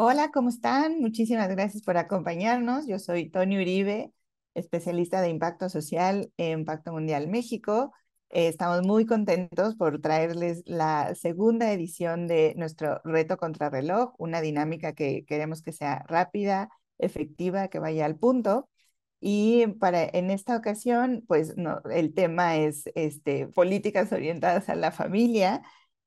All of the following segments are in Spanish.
Hola, ¿cómo están? Muchísimas gracias por acompañarnos. Yo soy Tony Uribe, especialista de impacto social en Pacto Mundial México. Eh, estamos muy contentos por traerles la segunda edición de nuestro reto contrarreloj, una dinámica que queremos que sea rápida, efectiva, que vaya al punto. Y para, en esta ocasión, pues el tema es este, políticas orientadas a la familia.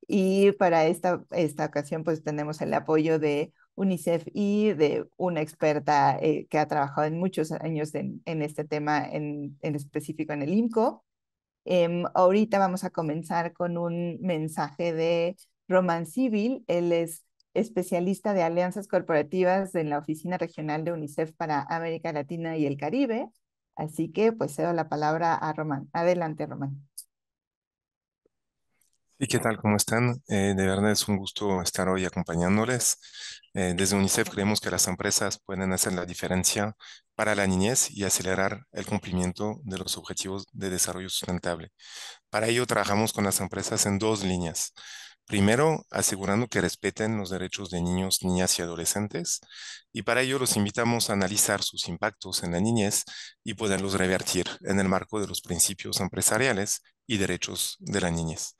Y para esta, esta ocasión, pues tenemos el apoyo de UNICEF y de una experta eh, que ha trabajado en muchos años en, este tema, en, específico en el INCO. Em, ahorita vamos a comenzar con un mensaje de Roman Civil. Él es especialista de alianzas corporativas en la Oficina Regional de UNICEF para América Latina y el Caribe. Así que pues cedo la palabra a Román. Adelante, Román. ¿Y qué tal? ¿Cómo están? Eh, de verdad es un gusto estar hoy acompañándoles. Eh, desde UNICEF creemos que las empresas pueden hacer la diferencia para la niñez y acelerar el cumplimiento de los objetivos de desarrollo sustentable. Para ello trabajamos con las empresas en dos líneas. Primero, asegurando que respeten los derechos de niños, niñas y adolescentes, y para ello los invitamos a analizar sus impactos en la niñez y poderlos revertir en el marco de los principios empresariales y derechos de la niñez.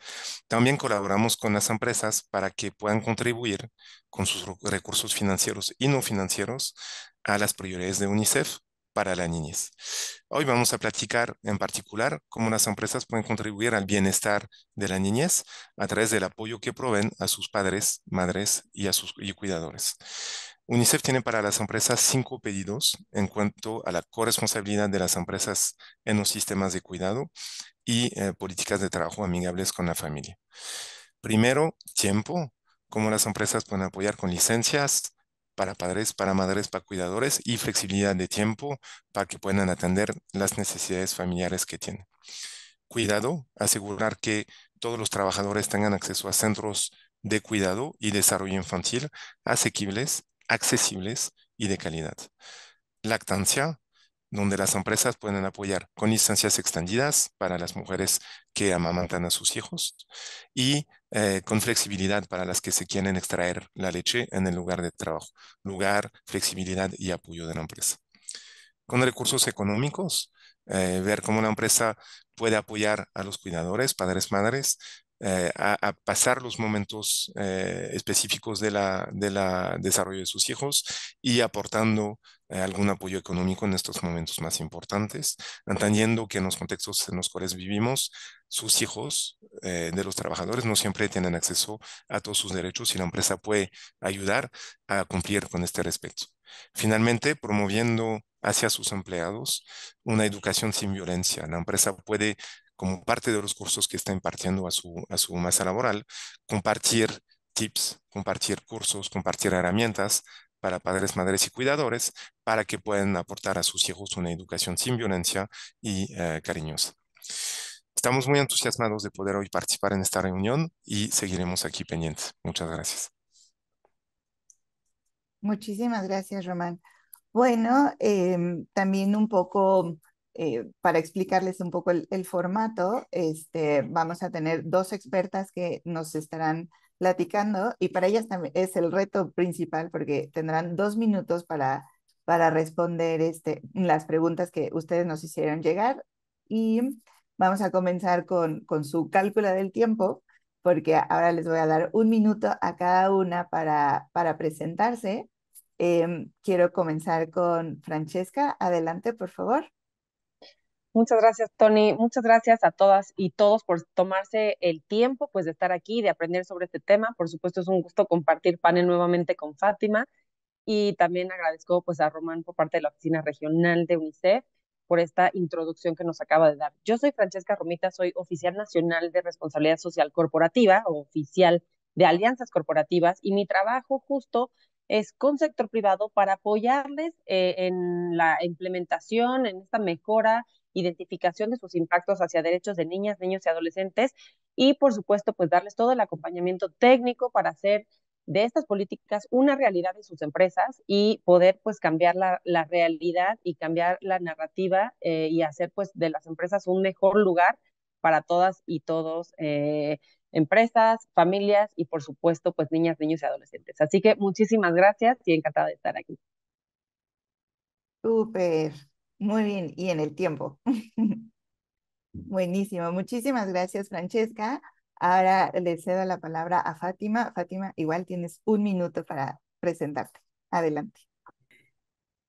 También colaboramos con las empresas para que puedan contribuir con sus recursos financieros y no financieros a las prioridades de UNICEF para la niñez. Hoy vamos a platicar en particular cómo las empresas pueden contribuir al bienestar de la niñez a través del apoyo que proveen a sus padres, madres y a sus cuidadores. UNICEF tiene para las empresas cinco pedidos en cuanto a la corresponsabilidad de las empresas en los sistemas de cuidado y eh, políticas de trabajo amigables con la familia. Primero, tiempo, cómo las empresas pueden apoyar con licencias, para padres, para madres, para cuidadores y flexibilidad de tiempo para que puedan atender las necesidades familiares que tienen. Cuidado, asegurar que todos los trabajadores tengan acceso a centros de cuidado y desarrollo infantil asequibles, accesibles y de calidad. Lactancia, donde las empresas pueden apoyar con instancias extendidas para las mujeres que amamantan a sus hijos y eh, con flexibilidad para las que se quieren extraer la leche en el lugar de trabajo. Lugar, flexibilidad y apoyo de la empresa. Con recursos económicos, eh, ver cómo la empresa puede apoyar a los cuidadores, padres, madres, eh, a, pasar los momentos eh, específicos del la, de la desarrollo de sus hijos y aportando eh, algún apoyo económico en estos momentos más importantes, entendiendo que en los contextos en los cuales vivimos, sus hijos de los trabajadores no siempre tienen acceso a todos sus derechos y la empresa puede ayudar a cumplir con este respecto. Finalmente, promoviendo hacia sus empleados una educación sin violencia. La empresa puede como parte de los cursos que está impartiendo a su, a su masa laboral, compartir tips, compartir cursos, compartir herramientas para padres, madres y cuidadores para que puedan aportar a sus hijos una educación sin violencia y eh, cariñosa. Estamos muy entusiasmados de poder hoy participar en esta reunión y seguiremos aquí pendientes. Muchas gracias. Muchísimas gracias, Román. Bueno, em, también un poco eh, para explicarles un poco el, formato, este, vamos a tener dos expertas que nos estarán platicando y para ellas también es el reto principal porque tendrán dos minutos para, para responder este, las preguntas que ustedes nos hicieron llegar y vamos a comenzar con, con su cálculo del tiempo porque ahora les voy a dar un minuto a cada una para, para presentarse. Em, quiero comenzar con Francesca. Adelante, por favor. Muchas gracias, Tony. Muchas gracias a todas y todos por tomarse el tiempo pues, de estar aquí, de aprender sobre este tema. Por supuesto, es un gusto compartir panel nuevamente con Fátima. Y también agradezco pues, a Román por parte de la Oficina Regional de UNICEF por esta introducción que nos acaba de dar. Yo soy Francesca Romita, soy oficial nacional de responsabilidad social corporativa, o oficial de alianzas corporativas, y mi trabajo justo es con sector privado para apoyarles eh, en la implementación, en esta mejora identificación de sus impactos hacia derechos de niñas, niños y adolescentes y, por supuesto, pues darles todo el acompañamiento técnico para hacer de estas políticas una realidad en sus empresas y poder pues cambiar la, realidad y cambiar la narrativa eh, y hacer pues de las empresas un mejor lugar para todas y todos, eh, empresas, familias y por supuesto pues niñas, niños y adolescentes. Así que muchísimas gracias y encantada de estar aquí. Súper, muy bien, y en el tiempo. Buenísimo, muchísimas gracias Francesca. Ahora le cedo la palabra a Fátima. Fátima, igual tienes un minuto para presentarte. Adelante.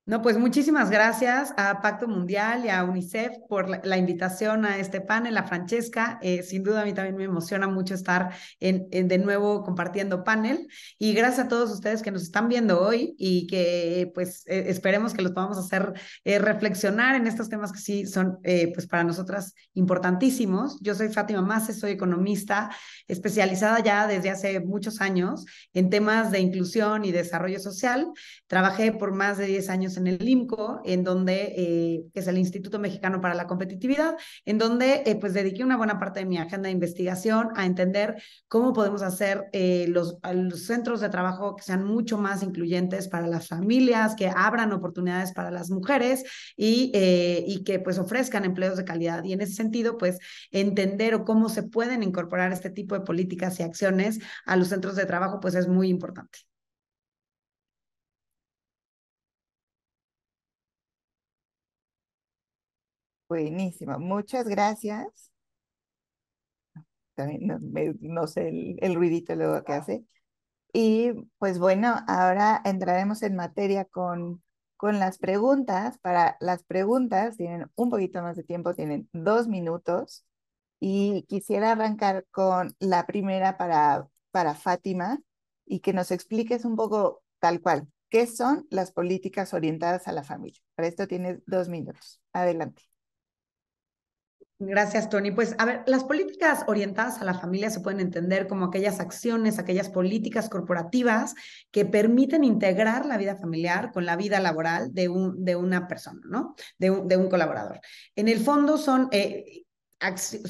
No, pues muchísimas gracias a Pacto Mundial y a UNICEF por la, invitación a este panel, a Francesca. Eh, sin duda a mí también me emociona mucho estar en, en, de nuevo compartiendo panel. Y gracias a todos ustedes que nos están viendo hoy y que pues eh, esperemos que los podamos hacer eh, reflexionar en estos temas que sí son pues para nosotras importantísimos. Yo soy Fátima Mase, soy economista especializada ya desde hace muchos años en temas de inclusión y desarrollo social. Trabajé por más de 10 años en el IMCO, en donde, eh, que es el Instituto Mexicano para la Competitividad, en donde eh, pues dediqué una buena parte de mi agenda de investigación a entender cómo podemos hacer eh, los, centros de trabajo que sean mucho más incluyentes para las familias, que abran oportunidades para las mujeres y, y que pues ofrezcan empleos de calidad. Y en ese sentido, pues entender cómo se pueden incorporar este tipo de políticas y acciones a los centros de trabajo, pues es muy importante. Buenísimo, muchas gracias. También no, sé el, el, ruidito luego que ah. hace. Y pues bueno, ahora entraremos en materia con, con las preguntas. Para las preguntas tienen un poquito más de tiempo, tienen dos minutos. Y quisiera arrancar con la primera para, para Fátima y que nos expliques un poco tal cual, ¿qué son las políticas orientadas a la familia? Para esto tienes dos minutos. Adelante. Gracias, Tony. Pues a ver, las políticas orientadas a la familia se pueden entender como aquellas acciones, aquellas políticas corporativas que permiten integrar la vida familiar con la vida laboral de, un, de una persona, ¿no? De un, de un colaborador. En el fondo son... Eh,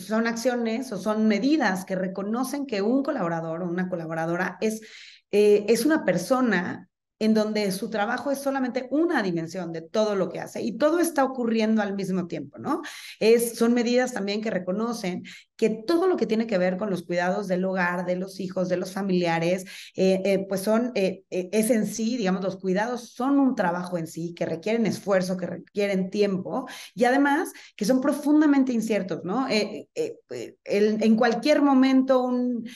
son acciones o son medidas que reconocen que un colaborador o una colaboradora es, eh, es una persona en donde su trabajo es solamente una dimensión de todo lo que hace y todo está ocurriendo al mismo tiempo, ¿no? Es, son medidas también que reconocen que todo lo que tiene que ver con los cuidados del hogar, de los hijos, de los familiares, eh, eh, pues son, eh, es en sí, digamos, los cuidados son un trabajo en sí, que requieren esfuerzo, que requieren tiempo y además que son profundamente inciertos, ¿no? en cualquier momento un,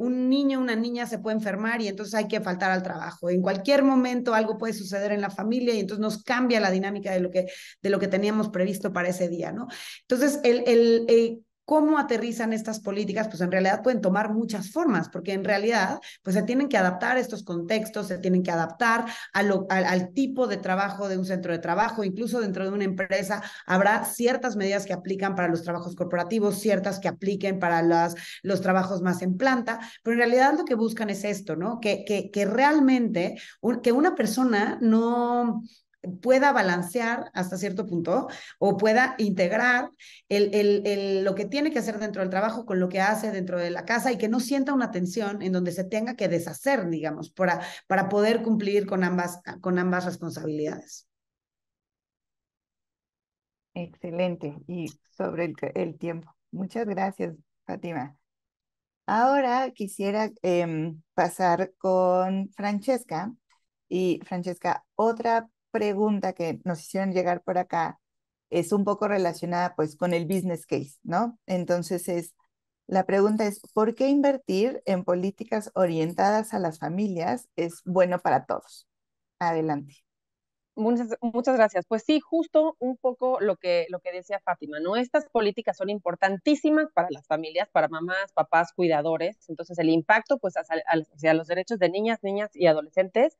un niño, una niña se puede enfermar y entonces hay que faltar al trabajo. En cualquier momento algo puede suceder en la familia y entonces nos cambia la dinámica de lo que, de lo que teníamos previsto para ese día, ¿no? Entonces, el, el ¿Cómo aterrizan estas políticas? Pues en realidad pueden tomar muchas formas, porque en realidad pues se tienen que adaptar a estos contextos, se tienen que adaptar al tipo de trabajo de un centro de trabajo, incluso dentro de una empresa habrá ciertas medidas que aplican para los trabajos corporativos, ciertas que apliquen para las, los trabajos más en planta, pero en realidad lo que buscan es esto, ¿no? Que, que, que realmente que una persona no pueda balancear hasta cierto punto o pueda integrar el, el, lo que tiene que hacer dentro del trabajo con lo que hace dentro de la casa y que no sienta una tensión en donde se tenga que deshacer, digamos, para, para poder cumplir con ambas, con ambas responsabilidades. Excelente. Y sobre el, tiempo. Muchas gracias, Fátima. Ahora quisiera em, pasar con Francesca. Y Francesca, otra pregunta que nos hicieron llegar por acá es un poco relacionada pues con el business case, ¿no? Entonces es, la pregunta es, ¿por qué invertir en políticas orientadas a las familias es bueno para todos? Adelante. Muchas, muchas, gracias. Pues sí, justo un poco lo que, lo que decía Fátima, ¿no? Estas políticas son importantísimas para las familias, para mamás, papás, cuidadores. Entonces, el impacto, pues, hacia, hacia los derechos de niñas, niñas y adolescentes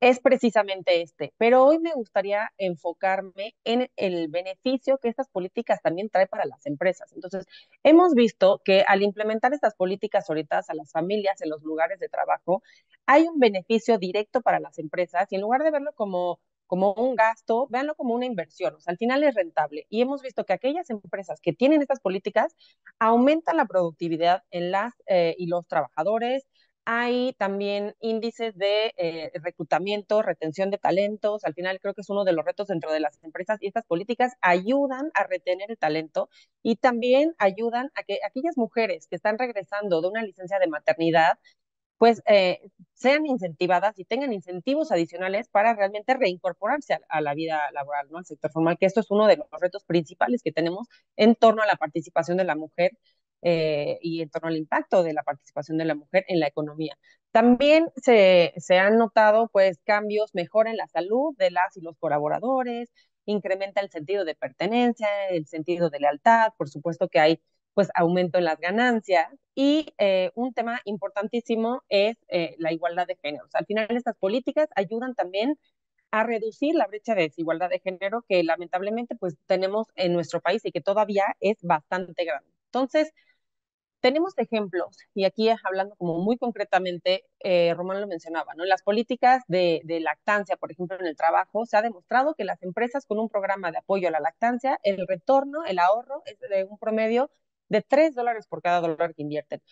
es precisamente este. Pero hoy me gustaría enfocarme en el beneficio que estas políticas también trae para las empresas. Entonces, hemos visto que al implementar estas políticas orientadas a las familias en los lugares de trabajo, hay un beneficio directo para las empresas y en lugar de verlo como como un gasto, véanlo como una inversión, o sea, al final es rentable. Y hemos visto que aquellas empresas que tienen estas políticas aumentan la productividad en las eh, y los trabajadores, hay también índices de eh, reclutamiento, retención de talentos. Al final creo que es uno de los retos dentro de las empresas y estas políticas ayudan a retener el talento y también ayudan a que aquellas mujeres que están regresando de una licencia de maternidad pues eh, sean incentivadas y tengan incentivos adicionales para realmente reincorporarse a, la vida laboral, ¿no? Al sector formal, que esto es uno de los retos principales que tenemos en torno a la participación de la mujer eh, y en torno al impacto de la participación de la mujer en la economía. También se, se han notado pues cambios, mejora en la salud de las y los colaboradores, incrementa el sentido de pertenencia, el sentido de lealtad, por supuesto que hay pues aumento en las ganancias y eh, un tema importantísimo es eh, la igualdad de género Al final estas políticas ayudan también a reducir la brecha de desigualdad de género que lamentablemente pues tenemos en nuestro país y que todavía es bastante grande. Entonces, tenemos ejemplos, y aquí hablando como muy concretamente, eh, Román lo mencionaba, ¿no? las políticas de, lactancia, por ejemplo, en el trabajo, se ha demostrado que las empresas con un programa de apoyo a la lactancia, el retorno, el ahorro es de un promedio de 3 dólares por cada dólar que invierten.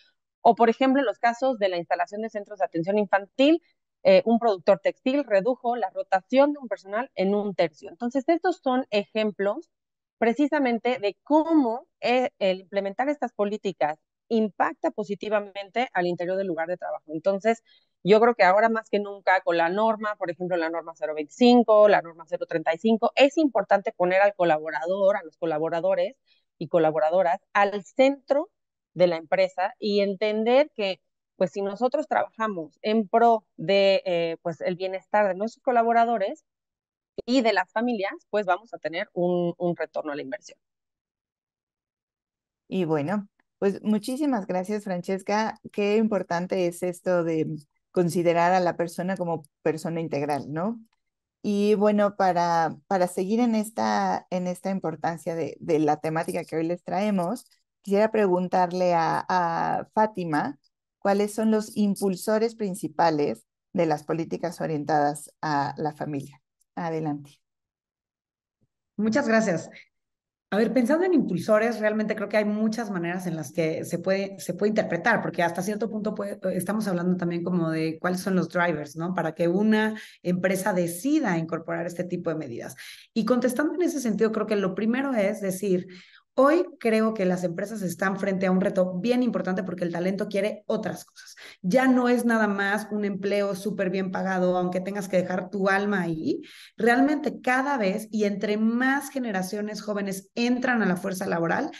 O, por ejemplo, en los casos de la instalación de centros de atención infantil, eh, un productor textil redujo la rotación de un personal en un tercio. Entonces, estos son ejemplos precisamente de cómo eh, el implementar estas políticas impacta positivamente al interior del lugar de trabajo. Entonces, yo creo que ahora más que nunca con la norma, por ejemplo, la norma 025, la norma 035, es importante poner al colaborador, a los colaboradores y colaboradoras al centro de la empresa y entender que pues si nosotros trabajamos en pro de eh, pues el bienestar de nuestros colaboradores y de las familias, pues vamos a tener un retorno a la inversión. Y bueno, pues muchísimas gracias, Francesca. Qué importante es esto de considerar a la persona como persona integral, ¿no? Y bueno, para, para seguir en esta, en esta importancia de, la temática que hoy les traemos, quisiera preguntarle a, a Fátima cuáles son los impulsores principales de las políticas orientadas a la familia. Adelante. Muchas gracias. A ver, pensando en impulsores, realmente creo que hay muchas maneras en las que se puede, se puede interpretar, porque hasta cierto punto eh, estamos hablando también como de cuáles son los drivers, ¿no? Para que una empresa decida incorporar este tipo de medidas. Y contestando en ese sentido, creo que lo primero es decir, Hoy creo que las empresas están frente a un reto bien importante porque el talento quiere otras cosas. Ya no es nada más un empleo súper bien pagado, aunque tengas que dejar tu alma ahí. Realmente cada vez y entre más generaciones jóvenes entran a la fuerza laboral,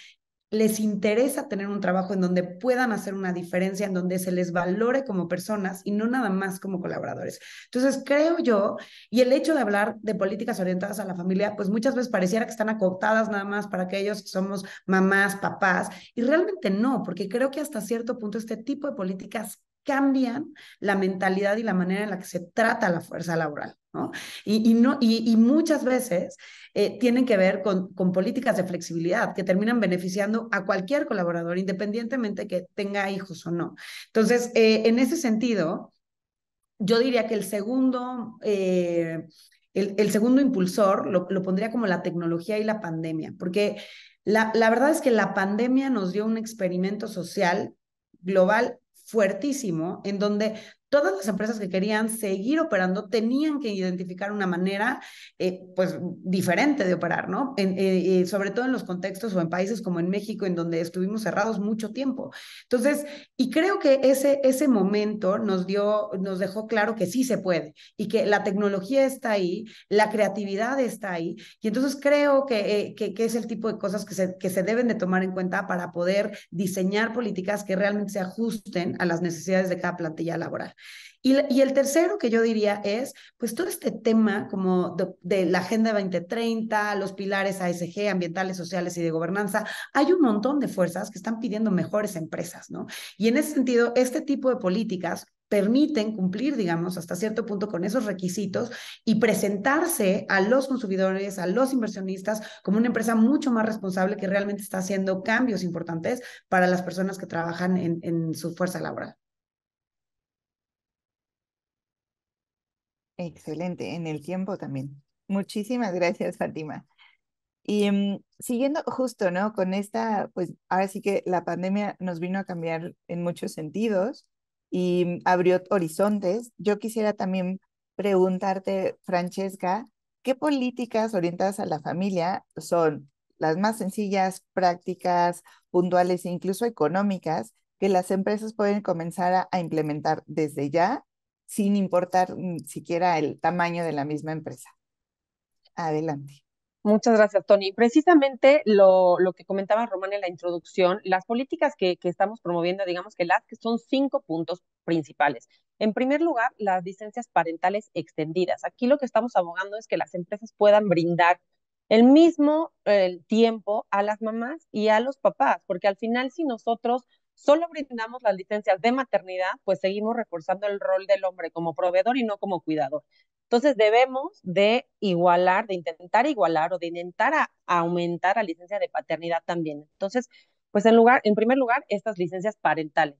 les interesa tener un trabajo en donde puedan hacer una diferencia, en donde se les valore como personas y no nada más como colaboradores. Entonces, creo yo, y el hecho de hablar de políticas orientadas a la familia, pues muchas veces pareciera que están acotadas nada más para aquellos que somos mamás, papás, y realmente no, porque creo que hasta cierto punto este tipo de políticas cambian la mentalidad y la manera en la que se trata la fuerza laboral. Y, y, muchas veces eh, tienen que ver con, políticas de flexibilidad que terminan beneficiando a cualquier colaborador, independientemente que tenga hijos o no. Entonces, eh, en ese sentido, yo diría que el segundo... Eh, el, segundo impulsor lo, pondría como la tecnología y la pandemia, porque la, la verdad es que la pandemia nos dio un experimento social global fuertísimo, en donde todas las empresas que querían seguir operando tenían que identificar una manera eh, pues diferente de operar, ¿no? Eh, eh, sobre todo en los contextos o en países como en México, en donde estuvimos cerrados mucho tiempo. Entonces, y creo que ese, ese momento nos dio, nos dejó claro que sí se puede y que la tecnología está ahí, la creatividad está ahí. Y entonces creo que, que, que es el tipo de cosas que se, que se deben de tomar en cuenta para poder diseñar políticas que realmente se ajusten a las necesidades de cada plantilla laboral. Y, el tercero que yo diría es, pues todo este tema como de, la Agenda 2030, los pilares ASG, ambientales, sociales y de gobernanza, hay un montón de fuerzas que están pidiendo mejores empresas, ¿no? Y en ese sentido, este tipo de políticas permiten cumplir, digamos, hasta cierto punto con esos requisitos y presentarse a los consumidores, a los inversionistas, como una empresa mucho más responsable que realmente está haciendo cambios importantes para las personas que trabajan en su fuerza laboral. Excelente, en el tiempo también. Muchísimas gracias, Fátima. Y em, siguiendo justo, ¿no? Con esta, pues ahora sí que la pandemia nos vino a cambiar en muchos sentidos y em, abrió horizontes. Yo quisiera también preguntarte, Francesca, ¿qué políticas orientadas a la familia son las más sencillas, prácticas, puntuales e incluso económicas que las empresas pueden comenzar a implementar desde ya sin importar mm, siquiera el tamaño de la misma empresa. Adelante. Muchas gracias, Tony. Precisamente lo, que comentaba Román en la introducción, las políticas que, estamos promoviendo, digamos que las que son cinco puntos principales. En primer lugar, las licencias parentales extendidas. Aquí lo que estamos abogando es que las empresas puedan brindar el mismo el tiempo a las mamás y a los papás, porque al final si nosotros solo brindamos las licencias de maternidad, pues seguimos reforzando el rol del hombre como proveedor y no como cuidador. Entonces debemos de igualar, de intentar igualar o de intentar aumentar la licencia de paternidad también. Entonces, pues en, lugar, en primer lugar, estas licencias parentales.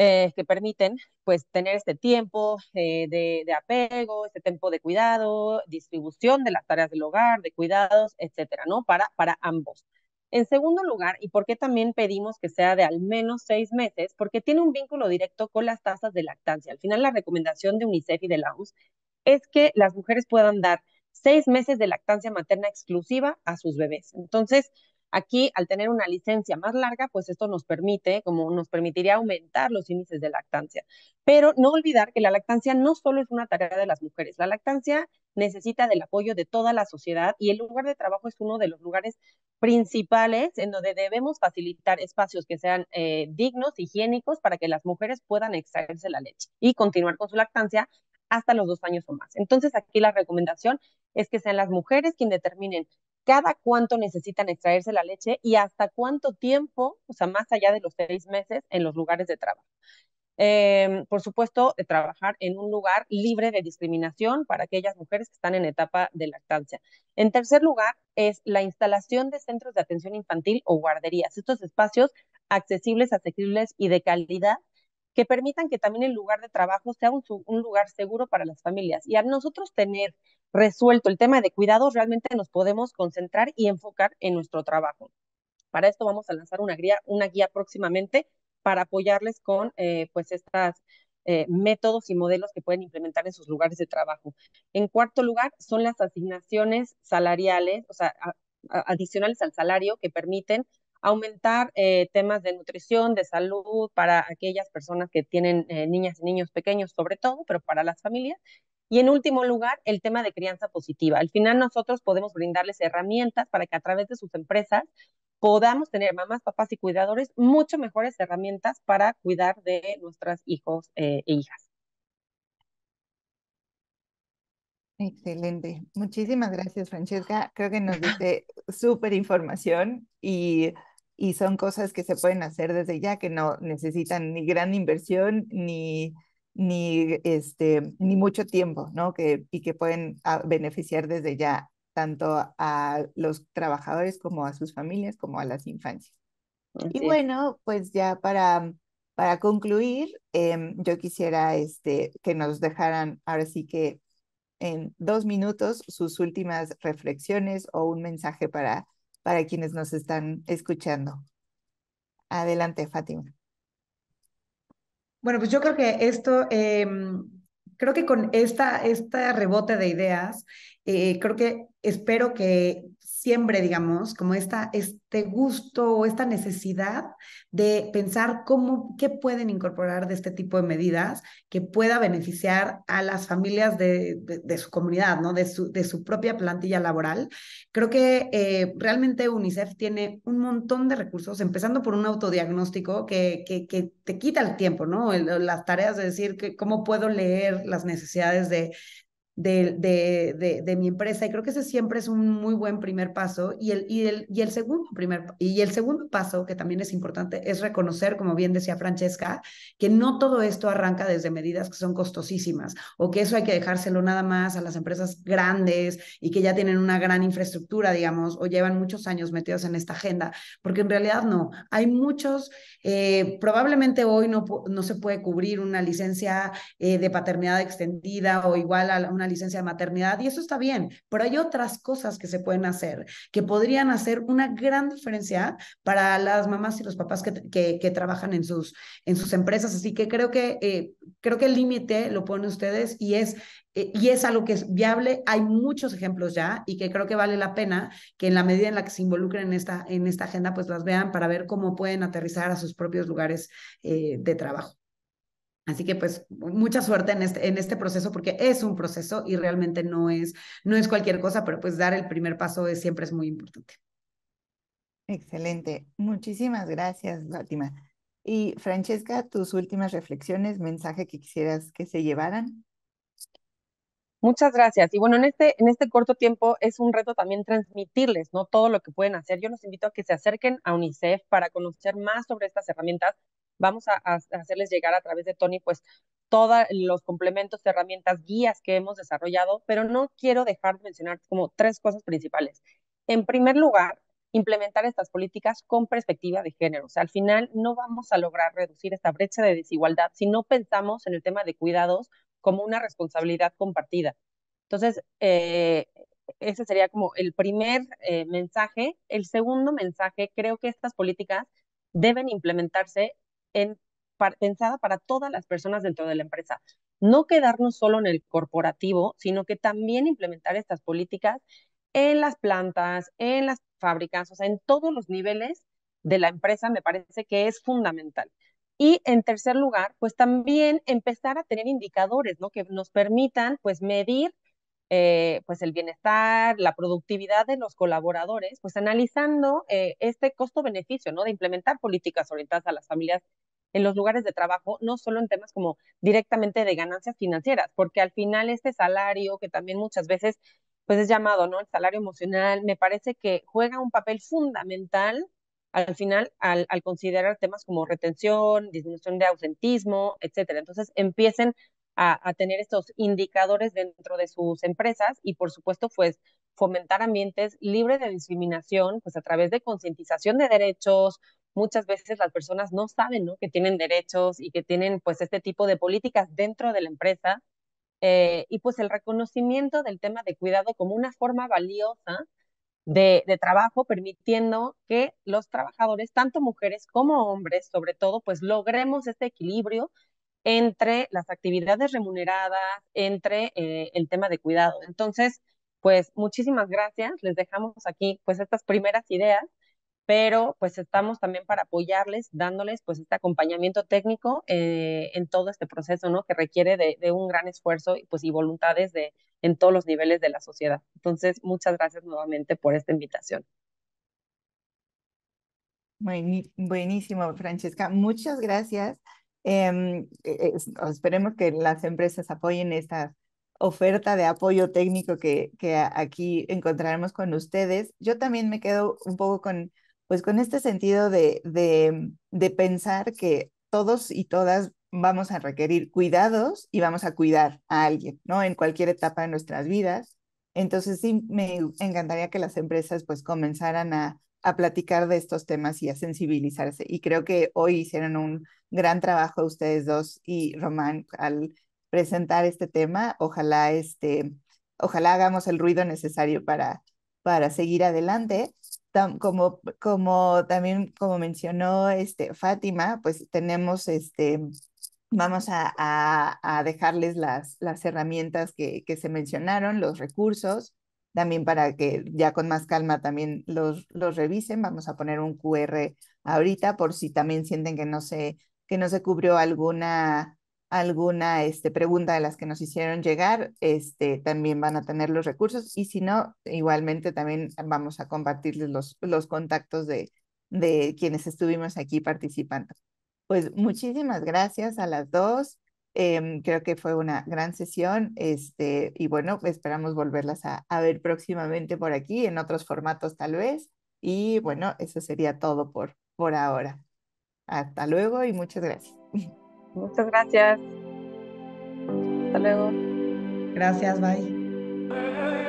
Eh, que permiten pues tener este tiempo eh, de, de, apego, este tiempo de cuidado, distribución de las tareas del hogar, de cuidados, etcétera, ¿no? Para, para ambos. En segundo lugar, y por qué también pedimos que sea de al menos seis meses, porque tiene un vínculo directo con las tasas de lactancia. Al final, la recomendación de UNICEF y de la OMS es que las mujeres puedan dar seis meses de lactancia materna exclusiva a sus bebés. Entonces, aquí, al tener una licencia más larga, pues esto nos permite, como nos permitiría aumentar los índices de lactancia. Pero no olvidar que la lactancia no solo es una tarea de las mujeres, la lactancia necesita del apoyo de toda la sociedad y el lugar de trabajo es uno de los lugares principales en donde debemos facilitar espacios que sean eh, dignos, higiénicos, para que las mujeres puedan extraerse la leche y continuar con su lactancia hasta los dos años o más. Entonces, aquí la recomendación es que sean las mujeres quienes determinen cada cuánto necesitan extraerse la leche y hasta cuánto tiempo, o sea, más allá de los seis meses en los lugares de trabajo. Em, por supuesto, de trabajar en un lugar libre de discriminación para aquellas mujeres que están en etapa de lactancia. En tercer lugar, es la instalación de centros de atención infantil o guarderías. Estos espacios accesibles, asequibles y de calidad que permitan que también el lugar de trabajo sea un, lugar seguro para las familias. Y a nosotros tener resuelto el tema de cuidados, realmente nos podemos concentrar y enfocar en nuestro trabajo. Para esto vamos a lanzar una guía, una guía próximamente para apoyarles con eh, pues estas eh, métodos y modelos que pueden implementar en sus lugares de trabajo. En cuarto lugar, son las asignaciones salariales, o sea, adicionales al salario que permiten aumentar eh, temas de nutrición, de salud para aquellas personas que tienen eh, niñas y niños pequeños sobre todo, pero para las familias. Y en último lugar, el tema de crianza positiva. Al final nosotros podemos brindarles herramientas para que a través de sus empresas podamos tener mamás, papás y cuidadores mucho mejores herramientas para cuidar de nuestros hijos eh, e hijas. Excelente. Muchísimas gracias, Francesca. Creo que nos diste súper información y, y son cosas que se pueden hacer desde ya, que no necesitan ni gran inversión ni, ni, este, ni mucho tiempo, ¿no? Que, y que pueden ah, beneficiar desde ya tanto a los trabajadores como a sus familias, como a las infancias. Y bueno, pues ya para, para concluir, em, yo quisiera este, que nos dejaran ahora sí que en dos minutos sus últimas reflexiones o un mensaje para, para quienes nos están escuchando. Adelante, Fátima. Bueno, pues yo creo que esto, em, creo que con esta, esta rebote de ideas, eh, creo que espero que siempre, digamos, como esta, este gusto o esta necesidad de pensar cómo, qué pueden incorporar de este tipo de medidas que pueda beneficiar a las familias de, su comunidad, ¿no? De su, de su propia plantilla laboral. Creo que eh, realmente UNICEF tiene un montón de recursos, empezando por un autodiagnóstico que, que, te quita el tiempo, ¿no? las tareas de decir que, cómo puedo leer las necesidades de de, de, de, mi empresa. Y creo que ese siempre es un muy buen primer paso. Y el, y el, segundo, primer, y el segundo paso, que también es importante, es reconocer, como bien decía Francesca, que no todo esto arranca desde medidas que son costosísimas o que eso hay que dejárselo nada más a las empresas grandes y que ya tienen una gran infraestructura, digamos, o llevan muchos años metidos en esta agenda, porque en realidad no. Hay muchos, eh, probablemente hoy no, no se puede cubrir una licencia eh, de paternidad extendida o igual a una licencia de maternidad y eso está bien, pero hay otras cosas que se pueden hacer que podrían hacer una gran diferencia para las mamás y los papás que, trabajan en sus, en sus empresas. Así que creo que, eh, creo que el límite lo ponen ustedes y es eh, y es algo que es viable. Hay muchos ejemplos ya y que creo que vale la pena que en la medida en la que se involucren en esta, en esta agenda, pues las vean para ver cómo pueden aterrizar a sus propios lugares eh, de trabajo. Así que pues mucha suerte en este, en este proceso porque es un proceso y realmente no es, no es cualquier cosa, pero pues dar el primer paso es, siempre es muy importante. Excelente. Muchísimas gracias, Látima. Y Francesca, tus últimas reflexiones, mensaje que quisieras que se llevaran. Muchas gracias. Y bueno, en este, en este corto tiempo es un reto también transmitirles ¿no? todo lo que pueden hacer. Yo los invito a que se acerquen a UNICEF para conocer más sobre estas herramientas vamos a, hacerles llegar a través de Tony, pues todos los complementos, herramientas, guías que hemos desarrollado, pero no quiero dejar de mencionar como tres cosas principales. En primer lugar, implementar estas políticas con perspectiva de género. O sea, al final no vamos a lograr reducir esta brecha de desigualdad si no pensamos en el tema de cuidados como una responsabilidad compartida. Entonces, eh, ese sería como el primer eh, mensaje. El segundo mensaje, creo que estas políticas deben implementarse pensada para todas las personas dentro de la empresa. No quedarnos solo en el corporativo, sino que también implementar estas políticas en las plantas, en las fábricas, o sea, en todos los niveles de la empresa me parece que es fundamental. Y en tercer lugar, pues también empezar a tener indicadores, ¿no? Que nos permitan pues medir eh, pues el bienestar, la productividad de los colaboradores, pues analizando eh, este costo-beneficio, ¿no? De implementar políticas orientadas a las familias en los lugares de trabajo, no solo en temas como directamente de ganancias financieras, porque al final este salario, que también muchas veces pues es llamado, ¿no? El salario emocional, me parece que juega un papel fundamental al final al, al considerar temas como retención, disminución de ausentismo, etcétera. Entonces empiecen a, tener estos indicadores dentro de sus empresas y por supuesto pues fomentar ambientes libres de discriminación pues a través de concientización de derechos. Muchas veces las personas no saben ¿no? que tienen derechos y que tienen pues este tipo de políticas dentro de la empresa. Eh, y pues el reconocimiento del tema de cuidado como una forma valiosa de, de, trabajo, permitiendo que los trabajadores, tanto mujeres como hombres, sobre todo, pues logremos este equilibrio entre las actividades remuneradas, entre eh, el tema de cuidado. Entonces, pues muchísimas gracias. Les dejamos aquí pues estas primeras ideas, pero pues estamos también para apoyarles, dándoles pues este acompañamiento técnico eh, en todo este proceso, ¿no? Que requiere de, un gran esfuerzo y pues y voluntades de, en todos los niveles de la sociedad. Entonces, muchas gracias nuevamente por esta invitación. Buenísimo, Francesca. Muchas gracias. Em, e, esperemos que las empresas apoyen esta oferta de apoyo técnico que, aquí encontraremos con ustedes. Yo también me quedo un poco con, pues, con este sentido de, de, de pensar que todos y todas vamos a requerir cuidados y vamos a cuidar a alguien, ¿no? En cualquier etapa de nuestras vidas. Entonces sí me encantaría que las empresas pues comenzaran a, a platicar de estos temas y a sensibilizarse. Y creo que hoy hicieron un gran trabajo ustedes dos y Román al presentar este tema. Ojalá, este, ojalá hagamos el ruido necesario para, para seguir adelante. como, como también como mencionó este, Fátima, pues tenemos este, vamos a, dejarles las, las herramientas que, que se mencionaron, los recursos también para que ya con más calma también los, los revisen. Vamos a poner un QR ahorita por si también sienten que no se, que no se cubrió alguna, alguna este, pregunta de las que nos hicieron llegar, este, también van a tener los recursos y si no, igualmente también vamos a compartirles los, los contactos de, de quienes estuvimos aquí participando. Pues muchísimas gracias a las dos. Em, creo que fue una gran sesión este, y bueno, esperamos volverlas a, ver próximamente por aquí, en otros formatos tal vez. Y bueno, eso sería todo por, por ahora. Hasta luego y muchas gracias. Muchas gracias. Hasta luego. Gracias, bye.